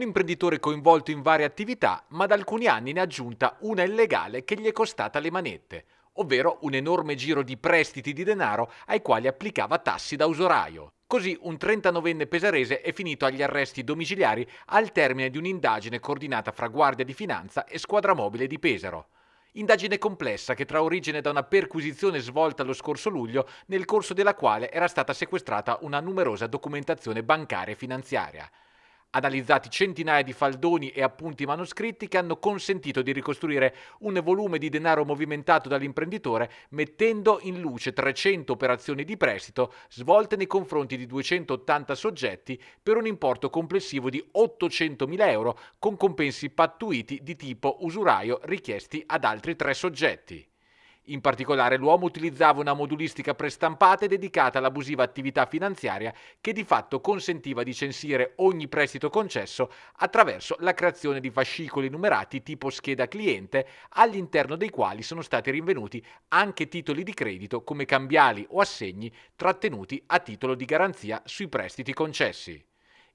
Un imprenditore coinvolto in varie attività, ma da alcuni anni ne ha aggiunta una illegale che gli è costata le manette, ovvero un enorme giro di prestiti di denaro ai quali applicava tassi da usuraio. Così un 39enne pesarese è finito agli arresti domiciliari al termine di un'indagine coordinata fra Guardia di Finanza e Squadra Mobile di Pesaro. Indagine complessa che trae origine da una perquisizione svolta lo scorso luglio, nel corso della quale era stata sequestrata una numerosa documentazione bancaria e finanziaria analizzati centinaia di faldoni e appunti manoscritti che hanno consentito di ricostruire un volume di denaro movimentato dall'imprenditore mettendo in luce 300 operazioni di prestito svolte nei confronti di 280 soggetti per un importo complessivo di 800.000 euro con compensi pattuiti di tipo usuraio richiesti ad altri tre soggetti. In particolare l'uomo utilizzava una modulistica prestampata dedicata all'abusiva attività finanziaria che di fatto consentiva di censire ogni prestito concesso attraverso la creazione di fascicoli numerati tipo scheda cliente all'interno dei quali sono stati rinvenuti anche titoli di credito come cambiali o assegni trattenuti a titolo di garanzia sui prestiti concessi.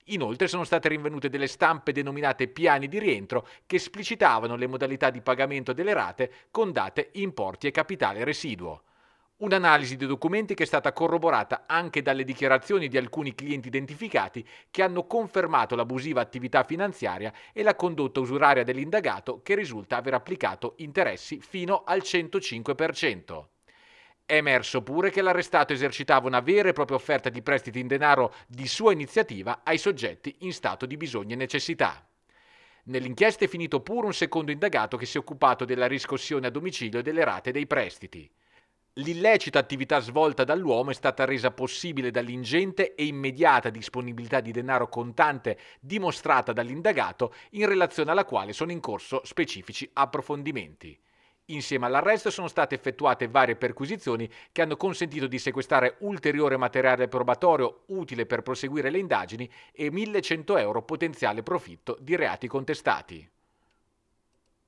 Inoltre sono state rinvenute delle stampe denominate piani di rientro che esplicitavano le modalità di pagamento delle rate con date, importi e capitale residuo. Un'analisi dei documenti che è stata corroborata anche dalle dichiarazioni di alcuni clienti identificati che hanno confermato l'abusiva attività finanziaria e la condotta usuraria dell'indagato che risulta aver applicato interessi fino al 105%. È emerso pure che l'arrestato esercitava una vera e propria offerta di prestiti in denaro di sua iniziativa ai soggetti in stato di bisogno e necessità. Nell'inchiesta è finito pure un secondo indagato che si è occupato della riscossione a domicilio delle rate dei prestiti. L'illecita attività svolta dall'uomo è stata resa possibile dall'ingente e immediata disponibilità di denaro contante dimostrata dall'indagato in relazione alla quale sono in corso specifici approfondimenti. Insieme all'arresto sono state effettuate varie perquisizioni che hanno consentito di sequestrare ulteriore materiale probatorio utile per proseguire le indagini e 1100 euro potenziale profitto di reati contestati.